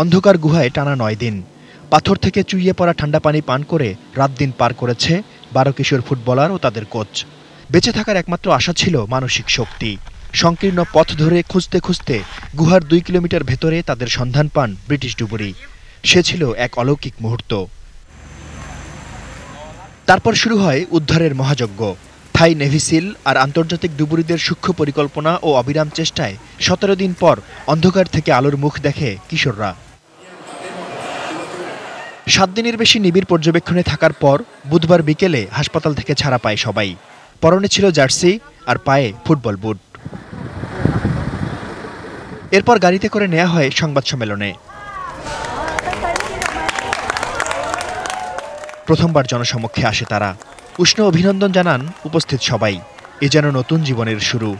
অন্ধকার গুহায় টানা নয় দিন পাথর থেকে চুইয়ে পড়া ঠান্ডা পানি পান করে রাত দিন পার করেছে বারো কিশোর ফুটবলার ও তাদের কোচ বেঁচে থাকার একমাত্র আশা ছিল মানসিক শক্তি সংকীর্ণ পথ ধরে খুঁজতে খুঁজতে গুহার দুই কিলোমিটার ভেতরে তাদের সন্ধান পান ব্রিটিশ ডুবুরি সে ছিল এক অলৌকিক মুহূর্ত তারপর শুরু হয় উদ্ধারের মহাযজ্ঞ থাই নেভিসিল আর আন্তর্জাতিক ডুবুরিদের সূক্ষ্ম পরিকল্পনা ও অবিরাম চেষ্টায় সতেরো দিন পর অন্ধকার থেকে আলোর মুখ দেখে কিশোররা সাত দিনের বেশি নিবিড় পর্যবেক্ষণে থাকার পর বুধবার বিকেলে হাসপাতাল থেকে ছাড়া পায় সবাই পরনে ছিল জার্সি আর পায়ে ফুটবল বুট এরপর গাড়িতে করে নেওয়া হয় সংবাদ সম্মেলনে প্রথমবার জনসমক্ষে আসে তারা উষ্ণ অভিনন্দন জানান উপস্থিত সবাই এ যেন নতুন জীবনের শুরু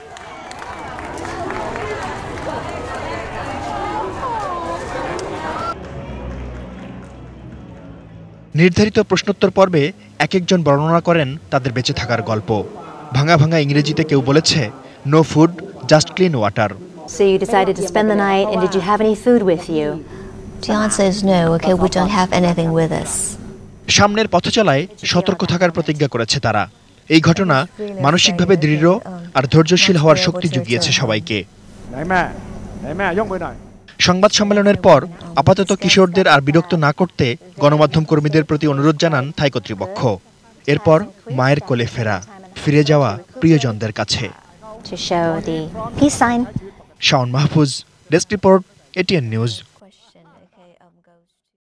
নির্ধারিত প্রশ্নোত্তর পর্বে এক একজন বর্ণনা করেন তাদের বেঁচে থাকার গল্প ভাঙা ভাঙা ইংরেজিতে কেউ বলেছে no food just clean water So you decided to spend the night and did you have any food with you? The answer is no. Okay, we don't have anything with us. সামনের পথচলায় সতর্ক থাকার প্রতিজ্ঞা করেছে তারা এই ঘটনা মানসিকভাবে দৃঢ় আর ধৈর্যশীল হওয়ার শক্তি জুগিয়েছে সবাইকে সংবাদ সম্মেলনের পর আপাতত কিশোরদের আর বিরক্ত না করতে গণমাধ্যম কর্মীদের প্রতি অনুরোধ জানান থাই কর্তৃপক্ষ এরপর মায়ের কোলে ফেরা ফিরে যাওয়া প্রিয়জনদের কাছে Shaon Mahfuz desk report ATN news